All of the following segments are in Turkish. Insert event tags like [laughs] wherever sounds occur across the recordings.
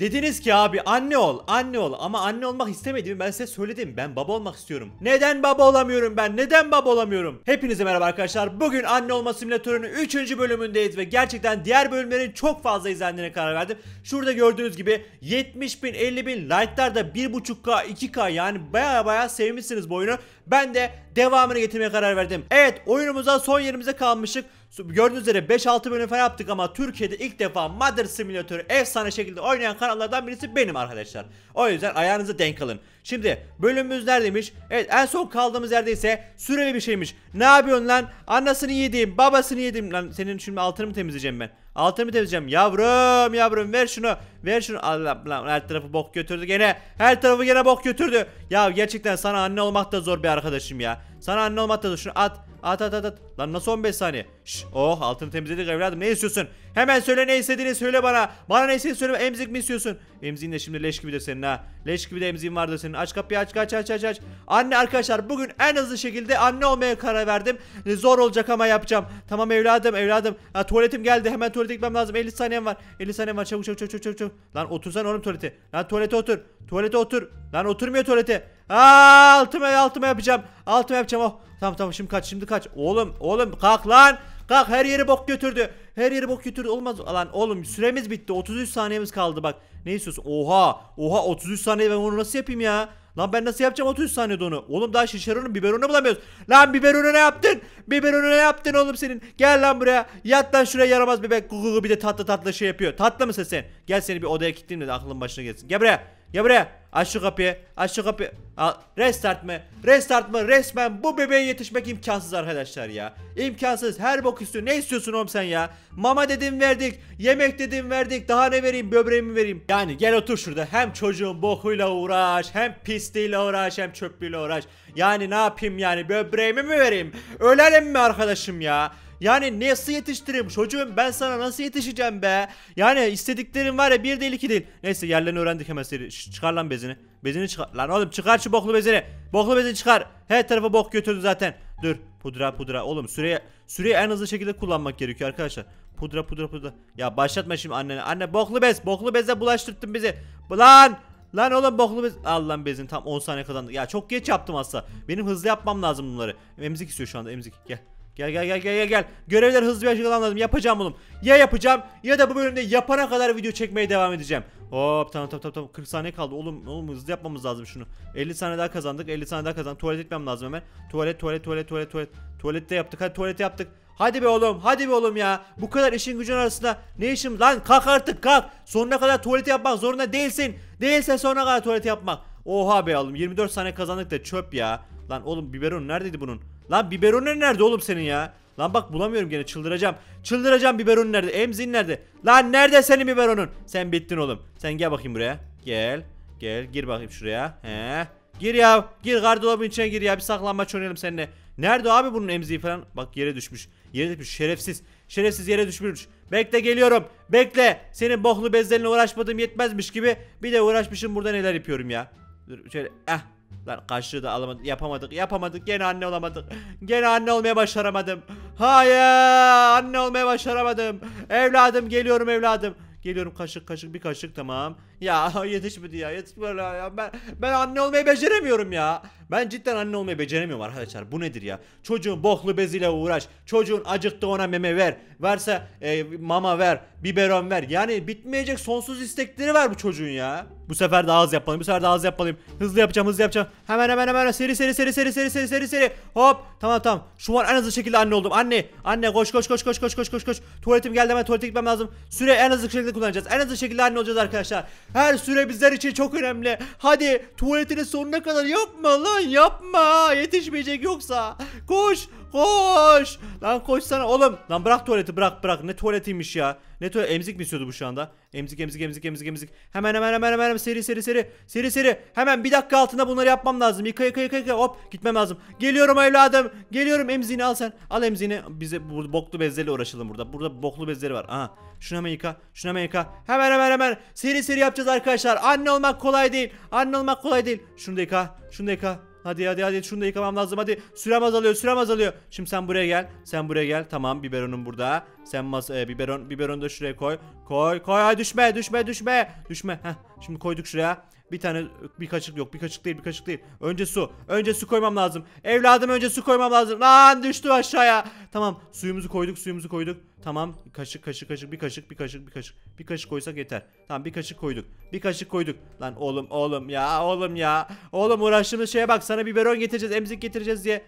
Dediniz ki abi anne ol anne ol ama anne olmak istemediğimi ben size söyledim ben baba olmak istiyorum. Neden baba olamıyorum ben neden baba olamıyorum? Hepinize merhaba arkadaşlar bugün anne olma simülatörünün 3. bölümündeyiz ve gerçekten diğer bölümlerin çok fazla izlendiğine karar verdim. Şurada gördüğünüz gibi 70 bin 50 bin like'lar da 1.5k 2k yani baya baya sevmişsiniz bu oyunu. Ben de devamını getirmeye karar verdim. Evet oyunumuza son yerimize kalmıştık. Gördüğünüz üzere 5-6 bölüm falan yaptık ama Türkiye'de ilk defa Mother Simulator'ı efsane şekilde oynayan kanallardan birisi benim arkadaşlar. O yüzden ayağınızı denk alın. Şimdi bölümümüz neredeymiş? Evet en son kaldığımız yerde ise süreli bir şeymiş. Ne yapıyorsun lan? Anasını yedim, babasını yedim. Lan senin şimdi altını mı temizleyeceğim ben? Altını mı temizleyeceğim? Yavrum yavrum ver şunu. Ver şunu. Allah lan her tarafı bok götürdü gene. Her tarafı gene bok götürdü. Ya gerçekten sana anne olmak da zor bir arkadaşım ya. Sana anne olmak da zor. Şunu at. At at at at. Lan nasıl 15 saniye? Şş, oh altını temizledik evladım. Ne istiyorsun? Hemen söyle ne istediğini söyle bana. Bana ne istediğini söyle. Emzik mi istiyorsun? Emziğin de şimdi leş gibidir senin ha. Leş gibi de emziğin vardır senin. Aç kapıyı aç aç aç aç aç. Anne arkadaşlar bugün en hızlı şekilde anne olmaya karar verdim. E, zor olacak ama yapacağım. Tamam evladım evladım. Ha, tuvaletim geldi. Hemen tuvalete gitmem lazım. 50 saniyem var. 50 saniyem var. Çabuk çabuk çabuk çabuk çabuk. Lan otursan oğlum tuvalete. Lan tuvalete otur. Tuvalete otur. Lan oturmuyor tuvalete. Aa, altıma altıma yapacağım. Altıma yapacağım oh. Tamam tamam şimdi kaç şimdi kaç. Oğlum oğlum kalk lan. Kalk her yeri bok götürdü. Her yeri bok götürdü. Olmaz lan oğlum süremiz bitti. 33 saniyemiz kaldı bak. Ne istiyorsun? Oha. Oha 33 saniye ben onu nasıl yapayım ya? Lan ben nasıl yapacağım 33 saniyede onu? Oğlum daha şişaronu biberonu bulamıyoruz. Lan biberonu ne yaptın? Biberonu ne yaptın oğlum senin? Gel lan buraya. Yat lan şuraya yaramaz bebek. Gugugu bir de tatlı tatlı şey yapıyor. Tatlı mı sen? Gel seni bir odaya kilitleyeyim de aklın başına gelsin. Gel buraya. Gel buraya. Aç şu kapıyı. Aç kapıyı. Al. Restart mı? Restart mı? Resmen bu bebeğe yetişmek imkansız arkadaşlar ya. İmkansız. Her bok üstü. Ne istiyorsun oğlum sen ya? Mama dedim verdik. Yemek dedim verdik. Daha ne vereyim? Böbreğimi vereyim. Yani gel otur şurada. Hem çocuğun bokuyla uğraş. Hem pisliğiyle uğraş. Hem çöplüğüyle uğraş. Yani ne yapayım yani? Böbreğimi mi vereyim? Ölelim mi arkadaşım ya? Yani nasıl yetiştireyim çocuğum ben sana nasıl yetişeceğim be? Yani istediklerim var ya bir değil iki değil. Neyse yerlerini öğrendik hemen seri. Şş, çıkar lan bezini. Bezini çıkar. Lan oğlum çıkar şu boklu bezini. Boklu bezini çıkar. Her tarafa bok götürdü zaten. Dur pudra pudra. Oğlum süreye, süreyi en hızlı şekilde kullanmak gerekiyor arkadaşlar. Pudra pudra pudra. Ya başlatma şimdi annene. Anne boklu bez. Boklu beze bulaştırttın bizi. Lan. Lan oğlum boklu bez. Al lan bezin tam 10 saniye kazandık. Ya çok geç yaptım aslında. Benim hızlı yapmam lazım bunları. Emzik istiyor şu anda emzik. Gel. Gel gel gel gel gel. Görevler hızlı bir şekilde anladım. Yapacağım bunu. Ya yapacağım ya da bu bölümde yapana kadar video çekmeye devam edeceğim. Hop tamam tamam tamam 40 saniye kaldı. Oğlum oğlum hızlı yapmamız lazım şunu. 50 saniye daha kazandık. 50 saniye daha kazandık. Tuvalet etmem lazım hemen. Tuvalet tuvalet tuvalet tuvalet tuvalet. Tuvalette yaptık. Hadi tuvalette yaptık. Hadi be oğlum hadi be oğlum ya. Bu kadar işin gücün arasında ne işim lan kalk artık kalk. Sonuna kadar tuvaleti yapmak zorunda değilsin. Değilse sonuna kadar tuvaleti yapmak. Oha be oğlum 24 saniye kazandık da çöp ya. Lan oğlum biberon neredeydi bunun? Lan biberonun nerede oğlum senin ya? Lan bak bulamıyorum gene çıldıracağım. Çıldıracağım biberonun nerede? Emzin nerede? Lan nerede senin biberonun? Sen bittin oğlum. Sen gel bakayım buraya. Gel. Gel gir bakayım şuraya. He. Gir ya. Gir gardırobun içine gir ya. Bir saklanmaç oynayalım seninle. Nerede abi bunun emziği falan? Bak yere düşmüş. Yere düşmüş. Şerefsiz. Şerefsiz yere düşmüş. Bekle geliyorum. Bekle. Senin bohlu bezlerine uğraşmadığım yetmezmiş gibi. Bir de uğraşmışım burada neler yapıyorum ya. Dur şöyle. Eh Lan kaşığı da alamadık. Yapamadık. Yapamadık. Gene anne olamadık. Gene anne olmaya başaramadım. Hayır. Anne olmaya başaramadım. Evladım geliyorum evladım. Geliyorum kaşık kaşık bir kaşık tamam. Ya [laughs] yetişmedi ya yetişmedi ya ben, ben anne olmayı beceremiyorum ya. Ben cidden anne olmayı beceremiyorum arkadaşlar bu nedir ya. Çocuğun boklu beziyle uğraş. Çocuğun acıktı ona meme ver. verse e, mama ver. Biberon ver. Yani bitmeyecek sonsuz istekleri var bu çocuğun ya. Bu sefer daha az yapalım Bu sefer daha az yapalım Hızlı yapacağım, hızlı yapacağım. Hemen hemen hemen seri seri seri seri seri seri seri seri. Hop. Tamam tamam. Şu an en hızlı şekilde anne oldum. Anne, anne koş koş koş koş koş koş koş koş. Tuvaletim geldi hemen tuvalete gitmem lazım. Süre en hızlı şekilde kullanacağız. En hızlı şekilde anne olacağız arkadaşlar. Her süre bizler için çok önemli. Hadi tuvaletinin sonuna kadar yapma lan yapma. Yetişmeyecek yoksa. Koş Koş. Lan koşsana oğlum. Lan bırak tuvaleti bırak bırak. Ne tuvaletiymiş ya. Ne tuvalet emzik mi istiyordu bu şu anda? Emzik emzik emzik emzik emzik. Hemen hemen hemen hemen seri seri seri. Seri seri. Hemen bir dakika altında bunları yapmam lazım. Yıka yıka yıka yıka. Hop gitmem lazım. Geliyorum evladım. Geliyorum emzini al sen. Al emzini. Bize bu boklu bezlerle uğraşalım burada. Burada boklu bezleri var. Aha. Şunu hemen yıka. Şunu hemen yıka. Hemen hemen hemen. Seri seri yapacağız arkadaşlar. Anne olmak kolay değil. Anne olmak kolay değil. Şunu da yıka. Şunu da yıka. Hadi hadi hadi şunu da yıkamam lazım hadi. Sürem azalıyor sürem azalıyor. Şimdi sen buraya gel. Sen buraya gel. Tamam biberonum burada. Sen mas e, biberon biberonu da şuraya koy. Koy koy. Ay, düşme düşme düşme. Düşme. Heh, şimdi koyduk şuraya. Bir tane bir kaşık yok. Bir kaşık değil, bir kaşık değil. Önce su. Önce su koymam lazım. Evladım önce su koymam lazım. Lan düştü aşağıya. Tamam. Suyumuzu koyduk, suyumuzu koyduk. Tamam. Kaşık, kaşık, kaşık, bir kaşık, bir kaşık, bir kaşık. Bir kaşık koysak yeter. Tamam, bir kaşık koyduk. Bir kaşık koyduk. Lan oğlum, oğlum ya, oğlum ya. Oğlum uğraştığımız şeye bak. Sana biberon getireceğiz, emzik getireceğiz diye.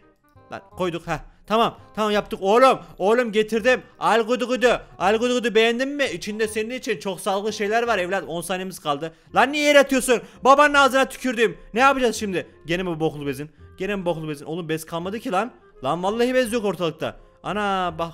Lan koyduk ha. Tamam tamam yaptık oğlum oğlum getirdim al gıdı gıdı, al gıdı gıdı beğendin mi İçinde senin için çok sağlıklı şeyler var evlat 10 saniyemiz kaldı Lan niye yere atıyorsun babanın ağzına tükürdüm ne yapacağız şimdi gene mi boklu bezin gene mi boklu bezin oğlum bez kalmadı ki lan Lan vallahi bez yok ortalıkta ana bak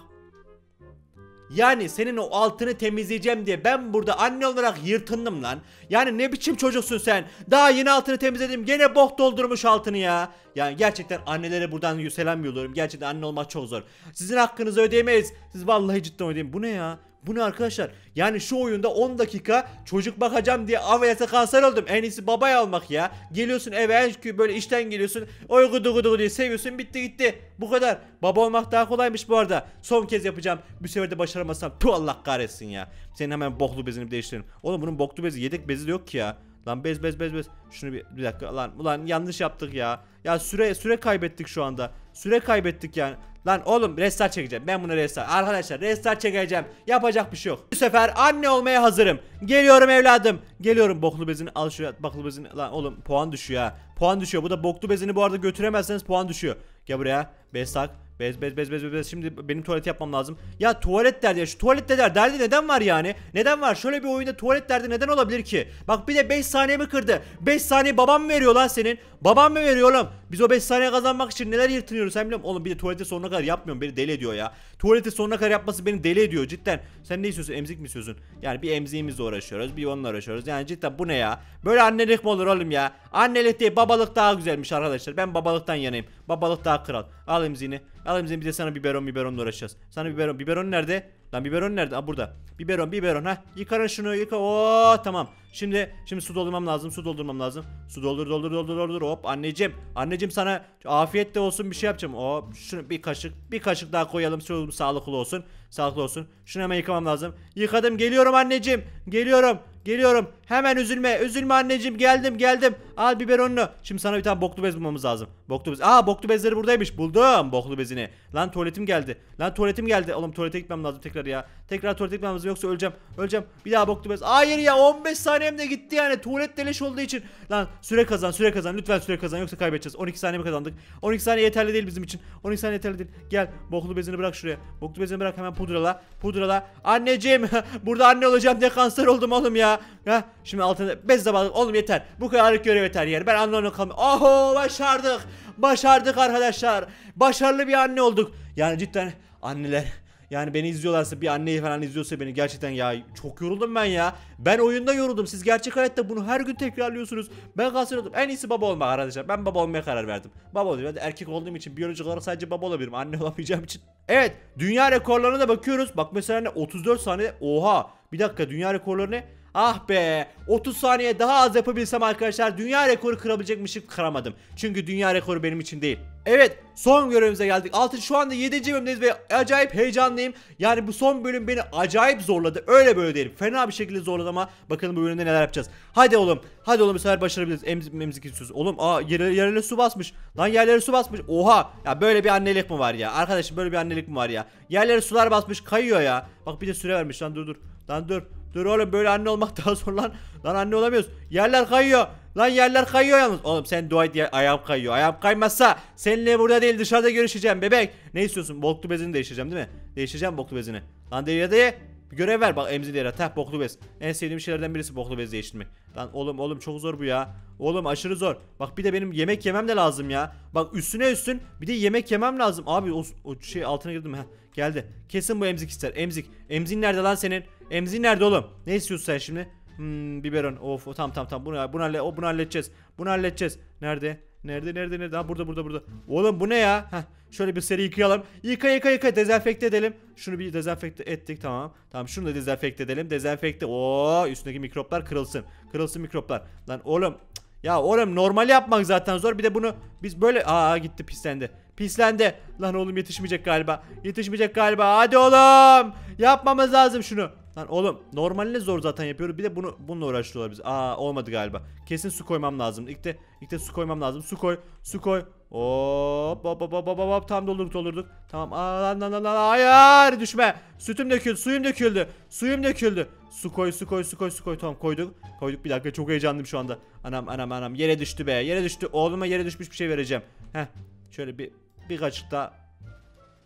yani senin o altını temizleyeceğim diye ben burada anne olarak yırtındım lan. Yani ne biçim çocuksun sen? Daha yeni altını temizledim gene bok doldurmuş altını ya. Yani gerçekten annelere buradan selam yolluyorum. Gerçekten anne olmak çok zor. Sizin hakkınızı ödeyemeyiz. Siz vallahi cidden ödeyin. Bu ne ya? Bu ne arkadaşlar? Yani şu oyunda 10 dakika çocuk bakacağım diye AVS'e kanser oldum. En iyisi babaya almak ya. Geliyorsun eve en böyle işten geliyorsun. Oy gudu gudu diye seviyorsun bitti gitti. Bu kadar. Baba olmak daha kolaymış bu arada. Son kez yapacağım. Bu sefer de başaramazsam tu Allah kahretsin ya. Senin hemen boklu bezini değiştirin. Oğlum bunun boklu bezi yedek bezi de yok ki ya. Lan bez bez bez bez. Şunu bir, bir dakika lan ulan yanlış yaptık ya. Ya süre süre kaybettik şu anda. Süre kaybettik yani. Lan oğlum restart çekeceğim. Ben bunu restart. Arkadaşlar restart çekeceğim. Yapacak bir şey yok. Bu sefer anne olmaya hazırım. Geliyorum evladım. Geliyorum boklu bezini al şu boklu bezini. Lan oğlum puan düşüyor ha. Puan düşüyor. Bu da boklu bezini bu arada götüremezseniz puan düşüyor. Gel buraya. Bestak. Bez bez bez bez bez şimdi benim tuvalet yapmam lazım. Ya tuvalet derdi ya şu tuvalet de der. Derdi neden var yani? Neden var? Şöyle bir oyunda tuvalet derdi neden olabilir ki? Bak bir de 5 saniye mi kırdı? 5 saniye babam mı veriyor lan senin? Babam mı veriyor oğlum? Biz o 5 saniye kazanmak için neler yırtınıyoruz sen biliyor musun? Oğlum bir de tuvalete sonuna kadar yapmıyorum beni deli ediyor ya. Tuvalete sonuna kadar yapması beni deli ediyor cidden. Sen ne istiyorsun emzik mi istiyorsun? Yani bir emziğimizle uğraşıyoruz bir onunla uğraşıyoruz. Yani cidden bu ne ya? Böyle annelik mi olur oğlum ya? Annelik değil babalık daha güzelmiş arkadaşlar. Ben babalıktan yanayım. Babalık daha kral. Al emziğini. Al emziğini bir de sana biberon biberonla uğraşacağız. Sana biberon. Biberon nerede? Lan biberon nerede? Aa burada. Biberon biberon ha. Yıkarın şunu yıka. Oo tamam. Şimdi şimdi su doldurmam lazım. Su doldurmam lazım. Su doldur doldur doldur doldur. Hop anneciğim. Anneciğim sana afiyet de olsun bir şey yapacağım. Oo şunu bir kaşık bir kaşık daha koyalım. Şunu sağlıklı olsun. Sağlıklı olsun. Şunu hemen yıkamam lazım. Yıkadım geliyorum anneciğim. Geliyorum. Geliyorum. Hemen üzülme. Üzülme anneciğim. Geldim geldim. Al biberonunu. Şimdi sana bir tane boklu bez bulmamız lazım. Boklu bez. Aa boklu bezleri buradaymış. Buldum boklu bezini. Lan tuvaletim geldi. Lan tuvaletim geldi. Oğlum tuvalete gitmem lazım tekrar ya. Tekrar tuvalete gitmem lazım yoksa öleceğim. Öleceğim. Bir daha boklu bez. Hayır ya 15 saniyem de gitti yani. Tuvalet deleş olduğu için. Lan süre kazan süre kazan. Lütfen süre kazan yoksa kaybedeceğiz. 12 saniye mi kazandık? 12 saniye yeterli değil bizim için. 12 saniye yeterli değil. Gel boklu bezini bırak şuraya. Boklu bezini bırak hemen pudrala. Pudrala. Anneciğim [laughs] burada anne olacağım diye kanser oldum oğlum ya sonra şimdi altında bez zamanı oğlum yeter. Bu kadarlık görev yeter yani. Ben anlamına kalmıyorum. Oho başardık. Başardık arkadaşlar. Başarılı bir anne olduk. Yani cidden anneler yani beni izliyorlarsa bir anneyi falan izliyorsa beni gerçekten ya çok yoruldum ben ya. Ben oyunda yoruldum. Siz gerçek hayatta bunu her gün tekrarlıyorsunuz. Ben kasıyordum. En iyisi baba olmak arkadaşlar. Ben baba olmaya karar verdim. Baba olayım. Ben erkek olduğum için biyolojik olarak sadece baba olabilirim. Anne [laughs] olamayacağım için. Evet. Dünya rekorlarına da bakıyoruz. Bak mesela ne 34 saniye. Oha. Bir dakika dünya rekorlarını Ah be 30 saniye daha az yapabilsem arkadaşlar dünya rekoru kırabilecekmişim kıramadım. Çünkü dünya rekoru benim için değil. Evet son görevimize geldik. Altı şu anda 7. bölümdeyiz ve acayip heyecanlıyım. Yani bu son bölüm beni acayip zorladı. Öyle böyle değil. Fena bir şekilde zorladı ama bakalım bu bölümde neler yapacağız. Hadi oğlum. Hadi oğlum bu sefer başarabiliriz. Emzik istiyoruz. Oğlum aa yerlere, yerlere su basmış. Lan yerlere su basmış. Oha. Ya böyle bir annelik mi var ya? Arkadaşım böyle bir annelik mi var ya? Yerlere sular basmış kayıyor ya. Bak bir de süre vermiş lan dur dur. Lan dur. Dur oğlum böyle anne olmak daha zor lan. Lan anne olamıyoruz. Yerler kayıyor. Lan yerler kayıyor yalnız. Oğlum sen dua et ayağım kayıyor. Ayağım kaymazsa seninle burada değil dışarıda görüşeceğim bebek. Ne istiyorsun? Boklu bezini değiştireceğim değil mi? Değiştireceğim boklu bezini. Lan değil ya bir görev ver bak emzili yarat. Heh boklu bez. En sevdiğim şeylerden birisi boklu bez değiştirmek. Lan oğlum oğlum çok zor bu ya. Oğlum aşırı zor. Bak bir de benim yemek yemem de lazım ya. Bak üstüne üstün bir de yemek yemem lazım. Abi o, o şey altına girdim. Heh. Geldi. Kesin bu emzik ister. Emzik. Emzin nerede lan senin? Emzin nerede oğlum? Ne istiyorsun sen şimdi? Hmm, biberon. Of, tam tam tam. Bunu bunu, halle, o, bunu halledeceğiz. Bunu halledeceğiz. Nerede? Nerede nerede nerede? Ha burada burada burada. Oğlum bu ne ya? Heh, şöyle bir seri yıkayalım. Yıka yıka yıka dezenfekte edelim. Şunu bir dezenfekte ettik tamam. Tamam şunu da dezenfekte edelim. Dezenfekte. Oo üstündeki mikroplar kırılsın. Kırılsın mikroplar. Lan oğlum ya oğlum normal yapmak zaten zor. Bir de bunu biz böyle aa gitti pislendi. Pislendi. Lan oğlum yetişmeyecek galiba. Yetişmeyecek galiba. Hadi oğlum. Yapmamız lazım şunu. Lan oğlum normalde zor zaten yapıyoruz. Bir de bunu bununla uğraşıyorlar biz. Aa olmadı galiba. Kesin su koymam lazım. İlk de, ilk de su koymam lazım. Su koy. Su koy. Hop hop hop hop hop hop tam doldurduk doldurduk. Tamam. Aa, lan lan lan ayar düşme. Sütüm döküldü, suyum döküldü. Suyum döküldü. Su koy, su koy, su koy, su koy. Tamam koyduk. Koyduk bir dakika çok heyecanlıyım şu anda. Anam anam anam yere düştü be. Yere düştü. Oğluma yere düşmüş bir şey vereceğim. Heh. Şöyle bir bir kaşık daha.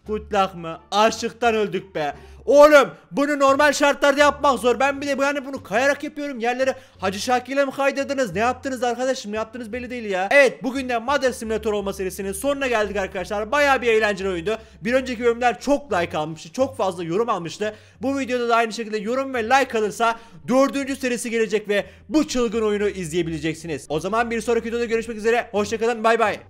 Kutlak mı? Açlıktan öldük be. Oğlum bunu normal şartlarda yapmak zor. Ben bile bu yani bunu kayarak yapıyorum. yerleri Hacı Şakir'le mi kaydırdınız? Ne yaptınız arkadaşım? Ne yaptınız belli değil ya. Evet bugünden Mother Simulator olma serisinin sonuna geldik arkadaşlar. Baya bir eğlenceli oyundu. Bir önceki bölümler çok like almıştı. Çok fazla yorum almıştı. Bu videoda da aynı şekilde yorum ve like alırsa dördüncü serisi gelecek ve bu çılgın oyunu izleyebileceksiniz. O zaman bir sonraki videoda görüşmek üzere. Hoşçakalın bay bay.